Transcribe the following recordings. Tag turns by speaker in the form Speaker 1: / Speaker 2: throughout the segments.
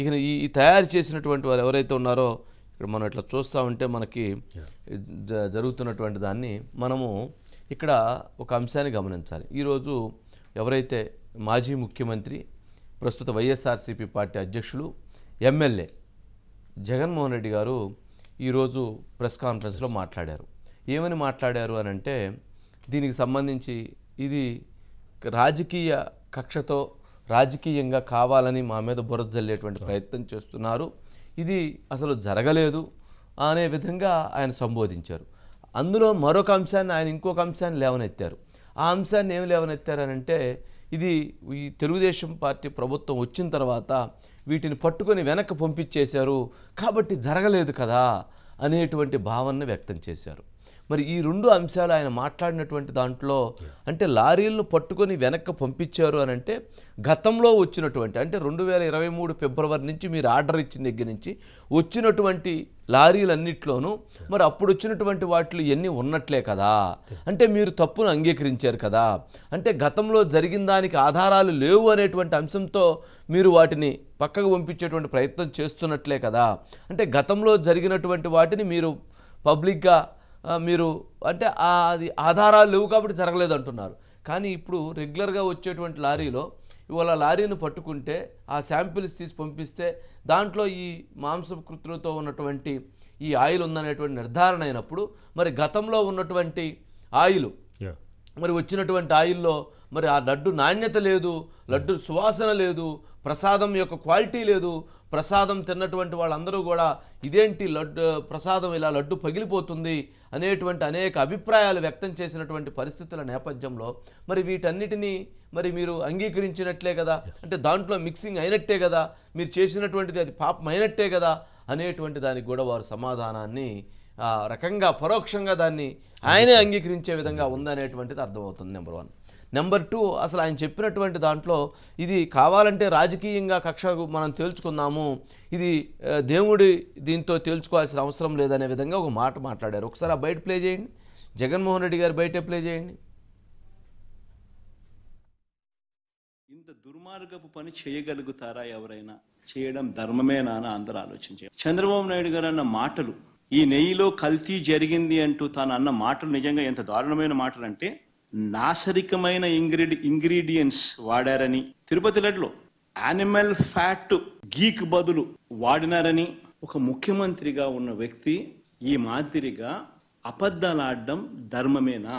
Speaker 1: ఇక ఈ తయారు చేసినటువంటి వారు ఎవరైతే ఉన్నారో ఇక్కడ మనం ఇట్లా చూస్తూ ఉంటే మనకి జరుగుతున్నటువంటి దాన్ని మనము ఇక్కడ ఒక అంశాన్ని గమనించాలి ఈరోజు ఎవరైతే మాజీ ముఖ్యమంత్రి ప్రస్తుత వైఎస్ఆర్సీపీ పార్టీ అధ్యక్షులు ఎమ్మెల్యే జగన్మోహన్ రెడ్డి గారు ఈరోజు ప్రెస్ కాన్ఫరెన్స్లో మాట్లాడారు ఏమని మాట్లాడారు అని అంటే దీనికి సంబంధించి ఇది రాజకీయ కక్షతో రాజకీయంగా కావాలని మా మీద బురద జల్లేటువంటి ప్రయత్నం చేస్తున్నారు ఇది అసలు జరగలేదు అనే విధంగా ఆయన సంబోధించారు అందులో మరొక అంశాన్ని ఆయన ఇంకొక అంశాన్ని లేవనెత్తారు ఆ అంశాన్ని ఏం లేవనెత్తారనంటే ఇది ఈ తెలుగుదేశం పార్టీ ప్రభుత్వం వచ్చిన తర్వాత వీటిని పట్టుకొని వెనక్కి పంపించేశారు కాబట్టి జరగలేదు కదా అనేటువంటి భావనను వ్యక్తం చేశారు మరి ఈ రెండు అంశాలు ఆయన మాట్లాడినటువంటి దాంట్లో అంటే లారీలను పట్టుకొని వెనక్కి పంపించారు అని అంటే గతంలో వచ్చినటువంటి అంటే రెండు వేల ఇరవై మూడు ఫిబ్రవరి నుంచి మీరు ఆర్డర్ ఇచ్చిన దగ్గర నుంచి వచ్చినటువంటి లారీలన్నిట్లోనూ మరి అప్పుడు వచ్చినటువంటి వాటిలో ఎన్ని ఉన్నట్లే కదా అంటే మీరు తప్పును అంగీకరించారు కదా అంటే గతంలో జరిగిన దానికి ఆధారాలు లేవు అనేటువంటి అంశంతో మీరు వాటిని పక్కకు పంపించేటువంటి ప్రయత్నం చేస్తున్నట్లే కదా అంటే గతంలో జరిగినటువంటి వాటిని మీరు పబ్లిక్గా మీరు అంటే అది ఆధారాలు లేవు కాబట్టి జరగలేదు అంటున్నారు కానీ ఇప్పుడు రెగ్యులర్గా వచ్చేటువంటి లారీలో ఇవాళ లారీని పట్టుకుంటే ఆ శాంపిల్స్ తీసి పంపిస్తే దాంట్లో ఈ మాంసకృతులతో ఉన్నటువంటి ఈ ఆయిల్ ఉందనేటువంటి నిర్ధారణ అయినప్పుడు మరి గతంలో ఉన్నటువంటి ఆయిల్ మరి వచ్చినటువంటి ఆయిల్లో మరి ఆ లడ్డు నాణ్యత లేదు లడ్డు సువాసన లేదు ప్రసాదం యొక్క క్వాలిటీ లేదు ప్రసాదం తిన్నటువంటి వాళ్ళందరూ కూడా ఇదేంటి లడ్డు ప్రసాదం ఇలా లడ్డు పగిలిపోతుంది అనేటువంటి అనేక అభిప్రాయాలు వ్యక్తం చేసినటువంటి పరిస్థితుల నేపథ్యంలో మరి వీటన్నిటినీ మరి మీరు అంగీకరించినట్లే కదా అంటే దాంట్లో మిక్సింగ్ అయినట్టే కదా మీరు చేసినటువంటిది అది పాపమైనట్టే కదా అనేటువంటి దానికి కూడా వారు సమాధానాన్ని రకంగా పరోక్షంగా దాన్ని ఆయనే అంగీకరించే విధంగా ఉందనేటువంటిది అర్థమవుతుంది నెంబర్ వన్ నెంబర్ టూ అసలు ఆయన చెప్పినటువంటి దాంట్లో ఇది కావాలంటే రాజకీయంగా కక్ష మనం తేల్చుకుందాము ఇది దేవుడి దీంతో తేల్చుకోవాల్సిన అవసరం లేదనే విధంగా ఒక మాట మాట్లాడారు ఒకసారి ఆ బయట ప్లే చేయండి జగన్మోహన్ రెడ్డి గారు బయట ప్లే చేయండి
Speaker 2: ఇంత దుర్మార్గపు పని చేయగలుగుతారా ఎవరైనా చేయడం ధర్మమేనా అని అందరు ఆలోచించారు చంద్రబాబు నాయుడు గారు అన్న మాటలు ఈ నెయ్యిలో కల్తీ జరిగింది అంటూ తాను అన్న మాటలు నిజంగా ఎంత దారుణమైన మాటలు అంటే నాసరికమైన ఇంగ్రీడి ఇంగ్రీడియంట్స్ వాడారని తిరుపతి లడ్లో యానిమల్ ఫ్యాట్ గీక్ బదులు వాడినారని ఒక ముఖ్యమంత్రిగా ఉన్న వ్యక్తి ఈ మాదిరిగా ఆడడం ధర్మమేనా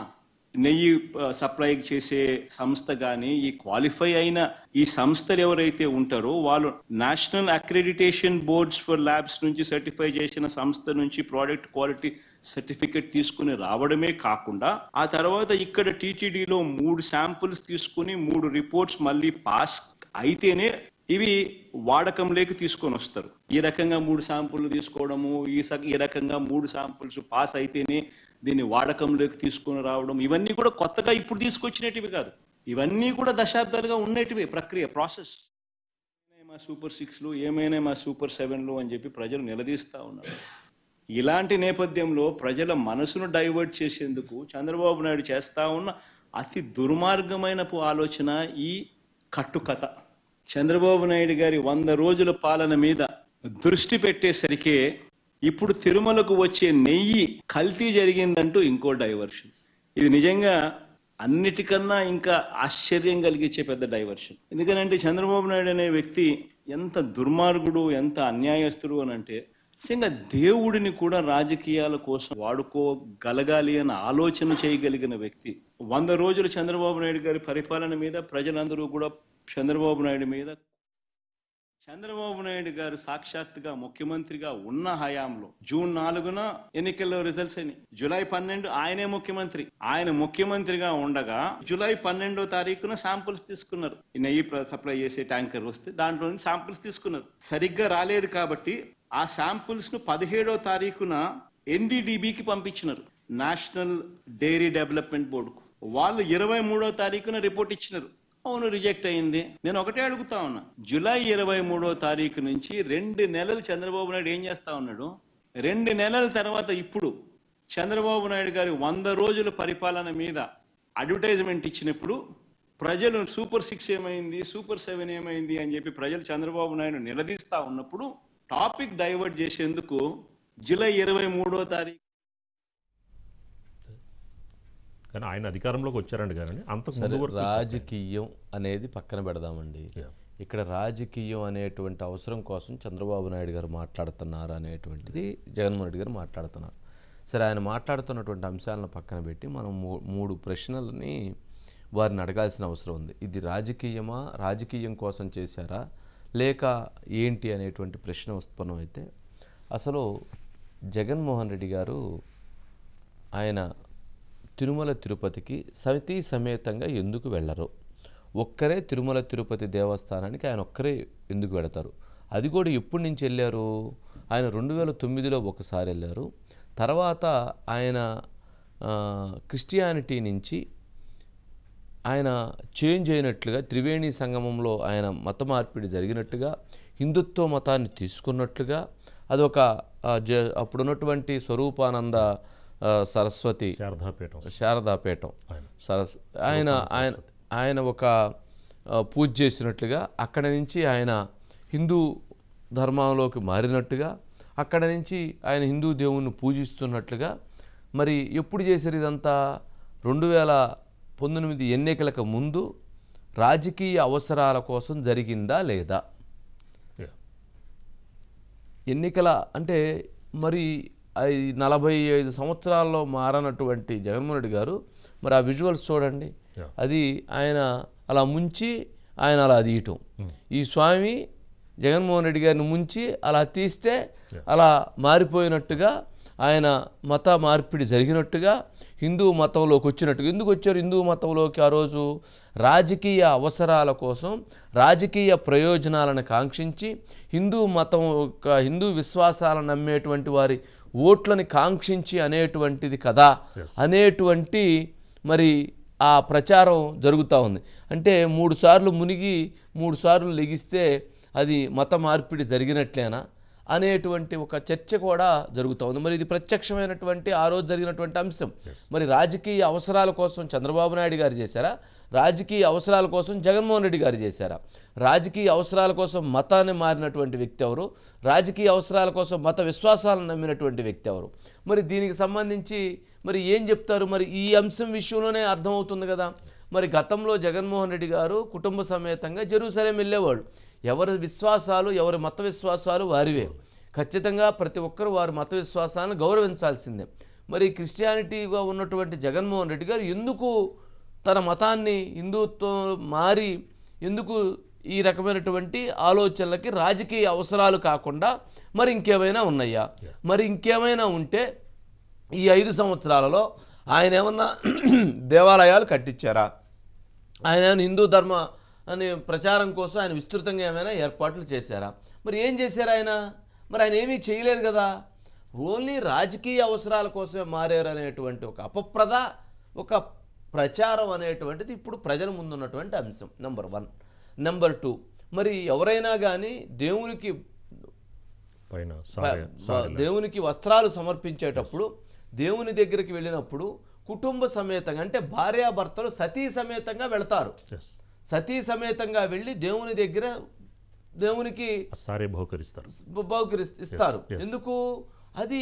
Speaker 2: నెయ్యి సప్లై చేసే సంస్థ కానీ ఈ క్వాలిఫై అయిన ఈ సంస్థలు ఎవరైతే ఉంటారో వాళ్ళు national accreditation boards for labs నుంచి సర్టిఫై చేసిన సంస్థ నుంచి ప్రోడక్ట్ క్వాలిటీ సర్టిఫికెట్ తీసుకుని రావడమే కాకుండా ఆ తర్వాత ఇక్కడ టీటీడీలో మూడు శాంపుల్స్ తీసుకుని మూడు రిపోర్ట్స్ మళ్ళీ పాస్ అయితేనే ఇవి వాడకంలోకి తీసుకొని వస్తారు ఈ రకంగా మూడు శాంపుల్ తీసుకోవడము ఈ ఈ రకంగా మూడు శాంపుల్స్ పాస్ అయితేనే దీన్ని వాడకంలోకి తీసుకొని రావడం ఇవన్నీ కూడా కొత్తగా ఇప్పుడు తీసుకొచ్చినటివి కాదు ఇవన్నీ కూడా దశాబ్దాలుగా ఉన్నటివి ప్రక్రియ ప్రాసెస్ మా సూపర్ సిక్స్లు ఏమైనా మా సూపర్ సెవెన్లు అని చెప్పి ప్రజలు నిలదీస్తూ ఉన్నారు ఇలాంటి నేపథ్యంలో ప్రజల మనసును డైవర్ట్ చేసేందుకు చంద్రబాబు నాయుడు చేస్తూ ఉన్న అతి దుర్మార్గమైన ఆలోచన ఈ కట్టుకథ చంద్రబాబు నాయుడు గారి వంద రోజుల పాలన మీద దృష్టి పెట్టేసరికి ఇప్పుడు తిరుమలకు వచ్చే నెయ్యి కల్తీ జరిగిందంటూ ఇంకో డైవర్షన్ ఇది నిజంగా అన్నిటికన్నా ఇంకా ఆశ్చర్యం కలిగించే పెద్ద డైవర్షన్ ఎందుకనంటే చంద్రబాబు నాయుడు అనే వ్యక్తి ఎంత దుర్మార్గుడు ఎంత అన్యాయస్తుడు అని అంటే ముఖ్యంగా దేవుడిని కూడా రాజకీయాల కోసం వాడుకోగలగాలి అని ఆలోచన చేయగలిగిన వ్యక్తి వంద రోజులు చంద్రబాబు నాయుడు గారి పరిపాలన మీద ప్రజలందరూ కూడా చంద్రబాబు నాయుడు మీద చంద్రబాబు నాయుడు గారు సాక్షాత్తుగా ముఖ్యమంత్రిగా ఉన్న హయాంలో జూన్ నాలుగున ఎన్నికల్లో రిజల్ట్స్ అయినాయి జూలై పన్నెండు ఆయనే ముఖ్యమంత్రి ఆయన ముఖ్యమంత్రిగా ఉండగా జూలై పన్నెండో తారీఖున శాంపుల్స్ తీసుకున్నారు నెయ్యి సప్లై చేసే ట్యాంకర్ వస్తే దాంట్లో నుంచి శాంపుల్స్ తీసుకున్నారు సరిగ్గా రాలేదు కాబట్టి ఆ శాంపుల్స్ ను పదిహేడో తారీఖున ఎన్డీడీబీకి పంపించినారు నేషనల్ డైరీ డెవలప్మెంట్ బోర్డుకు వాళ్ళు ఇరవై మూడో తారీఖున రిపోర్ట్ ఇచ్చినారు అవును రిజెక్ట్ అయింది నేను ఒకటే అడుగుతా ఉన్నా జులై ఇరవై మూడో తారీఖు నుంచి రెండు నెలలు చంద్రబాబు నాయుడు ఏం చేస్తా ఉన్నాడు రెండు నెలల తర్వాత ఇప్పుడు చంద్రబాబు నాయుడు గారి వంద రోజుల పరిపాలన మీద అడ్వర్టైజ్మెంట్ ఇచ్చినప్పుడు ప్రజలు సూపర్ సిక్స్ ఏమైంది సూపర్ సెవెన్ ఏమైంది అని చెప్పి ప్రజలు చంద్రబాబు నాయుడు నిలదీస్తా ఉన్నప్పుడు టాపిక్ డైవర్ట్ చేసేందుకు జులై ఇరవై మూడో తారీఖు
Speaker 1: కానీ ఆయన అధికారంలోకి వచ్చారండి కానీ అంత రాజకీయం అనేది పక్కన పెడదామండి ఇక్కడ రాజకీయం అనేటువంటి అవసరం కోసం చంద్రబాబు నాయుడు గారు మాట్లాడుతున్నారు అనేటువంటిది జగన్మోహన్ రెడ్డి గారు మాట్లాడుతున్నారు సరే ఆయన మాట్లాడుతున్నటువంటి అంశాలను పక్కన పెట్టి మనం మూడు ప్రశ్నలని వారిని అడగాల్సిన అవసరం ఉంది ఇది రాజకీయమా రాజకీయం కోసం చేశారా లేక ఏంటి అనేటువంటి ప్రశ్న ఉత్పన్నం అయితే అసలు జగన్మోహన్ రెడ్డి గారు ఆయన తిరుమల తిరుపతికి సతీ సమేతంగా ఎందుకు వెళ్ళరు ఒక్కరే తిరుమల తిరుపతి దేవస్థానానికి ఆయన ఒక్కరే ఎందుకు వెళతారు అది కూడా ఎప్పటి నుంచి వెళ్ళారు ఆయన రెండు వేల తొమ్మిదిలో ఒకసారి వెళ్ళారు తర్వాత ఆయన క్రిస్టియానిటీ నుంచి ఆయన చేంజ్ అయినట్లుగా త్రివేణి సంగమంలో ఆయన మత మార్పిడి జరిగినట్టుగా హిందుత్వ మతాన్ని తీసుకున్నట్లుగా అది ఒక అప్పుడున్నటువంటి స్వరూపానంద సరస్వతి శారదాపీఠం శారదాపీఠం సరస్ ఆయన ఆయన ఆయన ఒక పూజ చేసినట్లుగా అక్కడ నుంచి ఆయన హిందూ ధర్మంలోకి మారినట్టుగా అక్కడ నుంచి ఆయన హిందూ దేవుణ్ణి పూజిస్తున్నట్లుగా మరి ఎప్పుడు చేశారు ఇదంతా రెండు వేల పంతొమ్మిది ఎన్నికలకు ముందు రాజకీయ అవసరాల కోసం జరిగిందా లేదా ఎన్నికల అంటే మరి నలభై ఐదు సంవత్సరాల్లో మారనటువంటి జగన్మోహన్ రెడ్డి గారు మరి ఆ విజువల్స్ చూడండి అది ఆయన అలా ముంచి ఆయన అలా తీయటం ఈ స్వామి జగన్మోహన్ రెడ్డి గారిని ముంచి అలా తీస్తే అలా మారిపోయినట్టుగా ఆయన మత మార్పిడి జరిగినట్టుగా హిందూ మతంలోకి వచ్చినట్టుగా ఎందుకు వచ్చారు హిందూ మతంలోకి ఆ రోజు రాజకీయ అవసరాల కోసం రాజకీయ ప్రయోజనాలను కాంక్షించి హిందూ మతం యొక్క హిందూ విశ్వాసాలను నమ్మేటువంటి వారి ఓట్లని కాంక్షించి అనేటువంటిది కదా అనేటువంటి మరి ఆ ప్రచారం జరుగుతూ ఉంది అంటే మూడు సార్లు మునిగి మూడు సార్లు లెగిస్తే అది మత మార్పిడి జరిగినట్లేనా అనేటువంటి ఒక చర్చ కూడా జరుగుతోంది మరి ఇది ప్రత్యక్షమైనటువంటి ఆ రోజు జరిగినటువంటి అంశం మరి రాజకీయ అవసరాల కోసం చంద్రబాబు నాయుడు గారు చేశారా రాజకీయ అవసరాల కోసం జగన్మోహన్ రెడ్డి గారు చేశారా రాజకీయ అవసరాల కోసం మతాన్ని మారినటువంటి వ్యక్తి ఎవరు రాజకీయ అవసరాల కోసం మత విశ్వాసాలను నమ్మినటువంటి వ్యక్తి ఎవరు మరి దీనికి సంబంధించి మరి ఏం చెప్తారు మరి ఈ అంశం విషయంలోనే అర్థమవుతుంది కదా మరి గతంలో జగన్మోహన్ రెడ్డి గారు కుటుంబ సమేతంగా జెరూసలేం వెళ్ళేవాళ్ళు ఎవరి విశ్వాసాలు ఎవరి మత విశ్వాసాలు వారివే ఖచ్చితంగా ప్రతి ఒక్కరు వారి మత విశ్వాసాలను గౌరవించాల్సిందే మరి క్రిస్టియానిటీగా ఉన్నటువంటి జగన్మోహన్ రెడ్డి గారు ఎందుకు తన మతాన్ని హిందుత్వం మారి ఎందుకు ఈ రకమైనటువంటి ఆలోచనలకి రాజకీయ అవసరాలు కాకుండా మరి ఇంకేమైనా ఉన్నాయా మరి ఇంకేమైనా ఉంటే ఈ ఐదు సంవత్సరాలలో ఆయన ఏమన్నా దేవాలయాలు కట్టించారా ఆయన హిందూ ధర్మ అని ప్రచారం కోసం ఆయన విస్తృతంగా ఏమైనా ఏర్పాట్లు చేశారా మరి ఏం చేశారు ఆయన మరి ఆయన ఏమీ చేయలేదు కదా ఓన్లీ రాజకీయ అవసరాల కోసమే మారారు అనేటువంటి ఒక అపప్రద ఒక ప్రచారం అనేటువంటిది ఇప్పుడు ప్రజల ముందున్నటువంటి అంశం నెంబర్ వన్ నెంబర్ టూ మరి ఎవరైనా కానీ దేవునికి పైన దేవునికి వస్త్రాలు సమర్పించేటప్పుడు దేవుని దగ్గరికి వెళ్ళినప్పుడు కుటుంబ సమేతంగా అంటే భార్యాభర్తలు సతీ సమేతంగా వెళతారు సతీ సమేతంగా వెళ్ళి దేవుని దగ్గర దేవునికి సారే బహుకరిస్తారు బహుకరిస్తారు ఎందుకు అది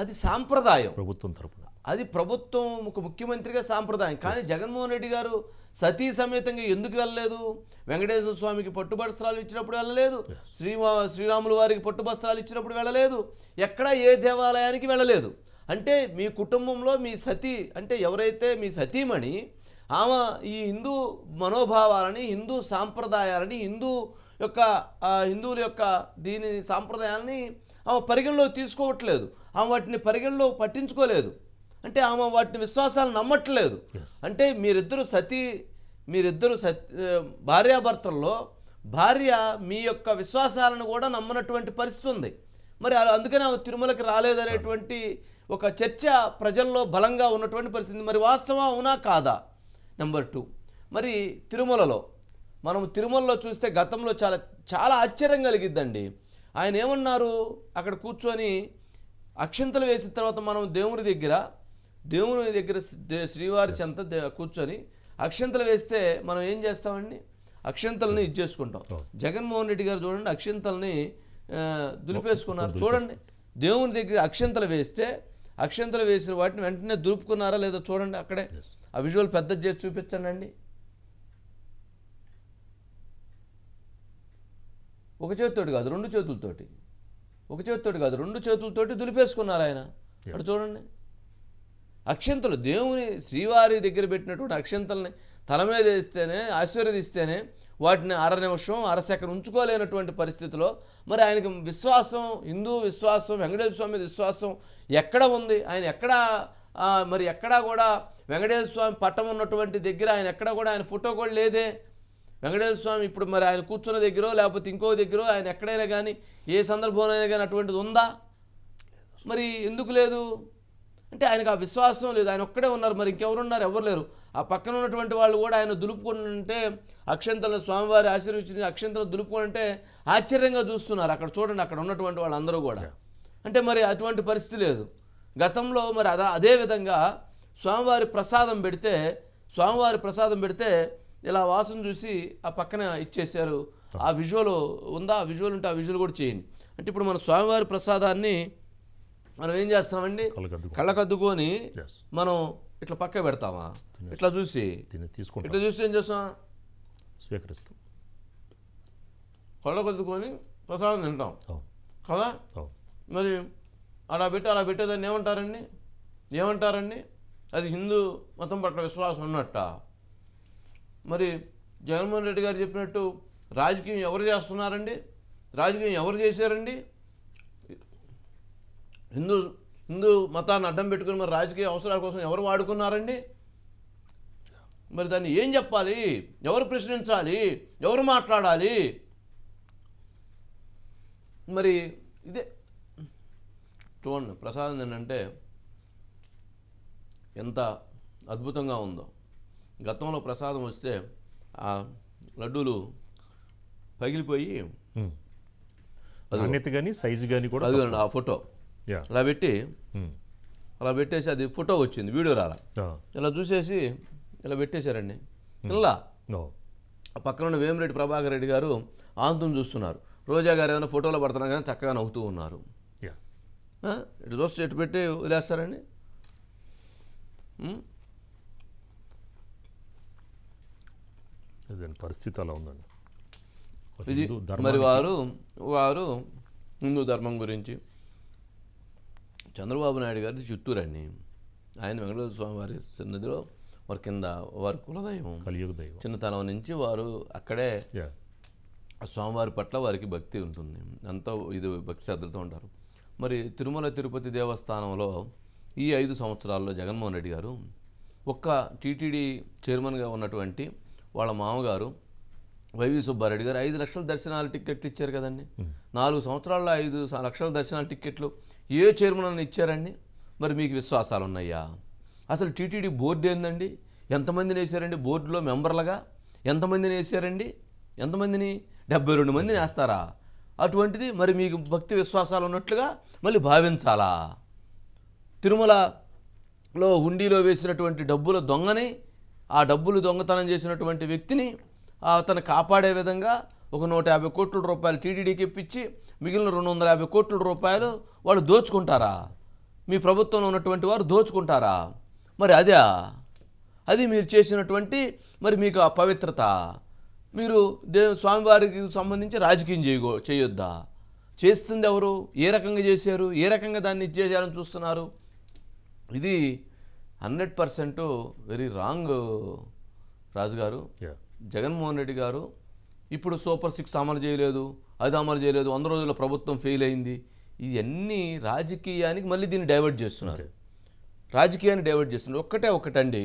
Speaker 1: అది సాంప్రదాయం ప్రభుత్వం తరపున అది ప్రభుత్వం ఒక ముఖ్యమంత్రిగా సాంప్రదాయం కానీ జగన్మోహన్ రెడ్డి గారు సతీ సమేతంగా ఎందుకు వెళ్ళలేదు వెంకటేశ్వర స్వామికి పట్టుబస్త్రాలు ఇచ్చినప్పుడు వెళ్ళలేదు శ్రీమా శ్రీరాములు వారికి పట్టుబస్త్రాలు ఇచ్చినప్పుడు వెళ్ళలేదు ఎక్కడా ఏ దేవాలయానికి వెళ్ళలేదు అంటే మీ కుటుంబంలో మీ సతీ అంటే ఎవరైతే మీ సతీమణి ఆమె ఈ హిందూ మనోభావాలని హిందూ సాంప్రదాయాలని హిందూ యొక్క హిందువుల యొక్క దీని సాంప్రదాయాన్ని ఆమె పరిగణలో తీసుకోవట్లేదు ఆమె వాటిని పరిగణలో పట్టించుకోలేదు అంటే ఆమె వాటిని విశ్వాసాలు నమ్మట్లేదు అంటే మీరిద్దరు సతీ మీరిద్దరు సత్ భార్యాభర్తల్లో భార్య మీ యొక్క విశ్వాసాలను కూడా నమ్మనటువంటి పరిస్థితి ఉంది మరి అందుకని ఆమె తిరుమలకి రాలేదనేటువంటి ఒక చర్చ ప్రజల్లో బలంగా ఉన్నటువంటి పరిస్థితి మరి వాస్తవం అవునా కాదా నెంబర్ టూ మరి తిరుమలలో మనం తిరుమలలో చూస్తే గతంలో చాలా చాలా ఆశ్చర్యం కలిగిద్దండి ఆయన ఏమన్నారు అక్కడ కూర్చొని అక్షంతలు వేసిన తర్వాత మనం దేవుని దగ్గర దేవుని దగ్గర శ్రీవారి చెంత కూర్చొని అక్షంతలు వేస్తే మనం ఏం చేస్తామండి అక్షంతల్ని ఇది చేసుకుంటాం oh. జగన్మోహన్ రెడ్డి గారు చూడండి అక్షంతల్ని దులిపేసుకున్నారు oh, చూడండి దేవుని దగ్గర అక్షంతలు వేస్తే అక్షంతలు వేసిన వాటిని వెంటనే దులుపుకున్నారా లేదో చూడండి అక్కడే ఆ విజువల్ పెద్ద చేసి చూపించండి అండి ఒక చేతితోటి కాదు రెండు చేతులతోటి ఒక చేతితోటి కాదు రెండు చేతులతోటి దులిపేసుకున్నారు ఆయన అక్కడ చూడండి అక్షంతలు దేవుని శ్రీవారి దగ్గర పెట్టినటువంటి అక్షంతల్ని తల మీద వేస్తేనే ఆశీర్వదిస్తేనే వాటిని అర నిమిషం అర సెకండ్ ఉంచుకోలేనటువంటి పరిస్థితిలో మరి ఆయనకు విశ్వాసం హిందూ విశ్వాసం వెంకటేశ్వర స్వామి మీద విశ్వాసం ఎక్కడ ఉంది ఆయన ఎక్కడ మరి ఎక్కడా కూడా వెంకటేశ్వర స్వామి పట్టం ఉన్నటువంటి దగ్గర ఆయన ఎక్కడ కూడా ఆయన ఫోటో కూడా లేదే వెంకటేశ్వర స్వామి ఇప్పుడు మరి ఆయన కూర్చున్న దగ్గర లేకపోతే ఇంకో దగ్గర ఆయన ఎక్కడైనా కానీ ఏ సందర్భంలో అయినా కానీ అటువంటిది ఉందా మరి ఎందుకు లేదు అంటే ఆయనకు ఆ విశ్వాసం లేదు ఆయన ఒక్కడే ఉన్నారు మరి ఇంకెవరున్నారు ఎవరు లేరు ఆ పక్కన ఉన్నటువంటి వాళ్ళు కూడా ఆయన దులుపుకుంటుంటే అక్షంతలను స్వామివారి ఆశీర్వచ్చిన అక్షంతలను దులుపుకుంటే ఆశ్చర్యంగా చూస్తున్నారు అక్కడ చూడండి అక్కడ ఉన్నటువంటి వాళ్ళందరూ కూడా అంటే మరి అటువంటి పరిస్థితి లేదు గతంలో మరి అదా అదేవిధంగా స్వామివారి ప్రసాదం పెడితే స్వామివారి ప్రసాదం పెడితే ఇలా వాసన చూసి ఆ పక్కన ఇచ్చేసారు ఆ విజువల్ ఉందా ఆ విజువల్ ఉంటే ఆ విజువల్ కూడా చేయండి అంటే ఇప్పుడు మన స్వామివారి ప్రసాదాన్ని మనం ఏం చేస్తామండి కళ్ళకద్దుకొని మనం ఇట్లా పక్క పెడతామా ఇట్లా చూసి ఇట్లా చూసి ఏం చేస్తాం స్వీకరిస్తాం కళ్ళకద్దుకొని ప్రసాదం తింటాం కదా మరి అలా పెట్టి అలా పెట్టేదాన్ని ఏమంటారండి ఏమంటారండి అది హిందూ మతం పట్ల విశ్వాసం ఉన్నట్ట మరి జగన్మోహన్ రెడ్డి గారు చెప్పినట్టు రాజకీయం ఎవరు చేస్తున్నారండి రాజకీయం ఎవరు చేశారండి హిందూ హిందూ మతాన్ని అడ్డం పెట్టుకుని మరి రాజకీయ అవసరాల కోసం ఎవరు వాడుకున్నారండి మరి దాన్ని ఏం చెప్పాలి ఎవరు ప్రశ్నించాలి ఎవరు మాట్లాడాలి మరి ఇదే చూడండి ప్రసాదం ఏంటంటే ఎంత అద్భుతంగా ఉందో గతంలో ప్రసాదం వస్తే ఆ లడ్డూలు పగిలిపోయి
Speaker 2: కానీ సైజు కానీ కూడా అది ఆ ఫోటో
Speaker 1: అలా పెట్టి hmm. అలా పెట్టేసి అది ఫోటో వచ్చింది వీడియో రాలా ఇలా చూసేసి ఇలా పెట్టేశారండి hmm. ఇలా పక్కన ఉన్న వేమిరెడ్డి ప్రభాకర్ రెడ్డి గారు ఆంతం చూస్తున్నారు రోజా గారు ఏమైనా ఫోటోలో పడుతున్నా కానీ చక్కగా నవ్వుతూ ఉన్నారు ఇటు చూస్తే ఎటు పెట్టి వదిలేస్తారండి hmm? పరిస్థితి అలా ఉందండి
Speaker 2: ఇది మరి వారు
Speaker 1: వారు హిందూ ధర్మం గురించి చంద్రబాబు నాయుడు గారిది చిత్తూరు అండి ఆయన వెంకటేశ్వర స్వామి వారి సన్నిధిలో వారి కింద వారి కులదైవం చిన్నతనం నుంచి వారు అక్కడే స్వామివారి పట్ల వారికి భక్తి ఉంటుంది అంతా ఇది భక్తి శ్రద్ధలతో ఉంటారు మరి తిరుమల తిరుపతి దేవస్థానంలో ఈ ఐదు సంవత్సరాల్లో జగన్మోహన్ రెడ్డి గారు ఒక్క టీటీడీ చైర్మన్గా ఉన్నటువంటి వాళ్ళ మామగారు వైవి సుబ్బారెడ్డి గారు ఐదు లక్షల దర్శనాల టిక్కెట్లు ఇచ్చారు కదండి hmm. నాలుగు సంవత్సరాల్లో ఐదు లక్షల దర్శనాల టిక్కెట్లు ఏ చైర్మన్ ఇచ్చారండి మరి మీకు విశ్వాసాలు ఉన్నాయా అసలు టీటీడీ బోర్డు ఏందండి ఎంతమందిని వేసారండి బోర్డులో మెంబర్లుగా ఎంతమందిని వేసారండి ఎంతమందిని డెబ్బై రెండు మందిని వేస్తారా అటువంటిది మరి మీకు భక్తి విశ్వాసాలు ఉన్నట్లుగా మళ్ళీ భావించాలా తిరుమలలో హుండీలో వేసినటువంటి డబ్బుల దొంగని ఆ డబ్బులు దొంగతనం చేసినటువంటి వ్యక్తిని అతను కాపాడే విధంగా ఒక నూట యాభై కోట్ల రూపాయలు టీడీడీకి ఇప్పించి మిగిలిన రెండు వందల యాభై కోట్ల రూపాయలు వాళ్ళు దోచుకుంటారా మీ ప్రభుత్వంలో ఉన్నటువంటి వారు దోచుకుంటారా మరి అదే అది మీరు చేసినటువంటి మరి మీకు ఆ పవిత్రత మీరు దే స్వామివారికి సంబంధించి రాజకీయం చేయగో చేయొద్దా చేస్తుంది ఎవరు ఏ రకంగా చేశారు ఏ రకంగా దాన్ని చేయాలని చూస్తున్నారు ఇది హండ్రెడ్ పర్సెంట్ వెరీ రాంగ్ రాజుగారు జగన్మోహన్ రెడ్డి గారు ఇప్పుడు సూపర్ సిక్స్ అమలు చేయలేదు అది అమలు చేయలేదు వంద రోజుల ప్రభుత్వం ఫెయిల్ అయింది ఇవన్నీ రాజకీయానికి మళ్ళీ దీన్ని డైవర్ట్ చేస్తున్నారు రాజకీయాన్ని డైవర్ట్ చేస్తున్నారు ఒక్కటే ఒకటండి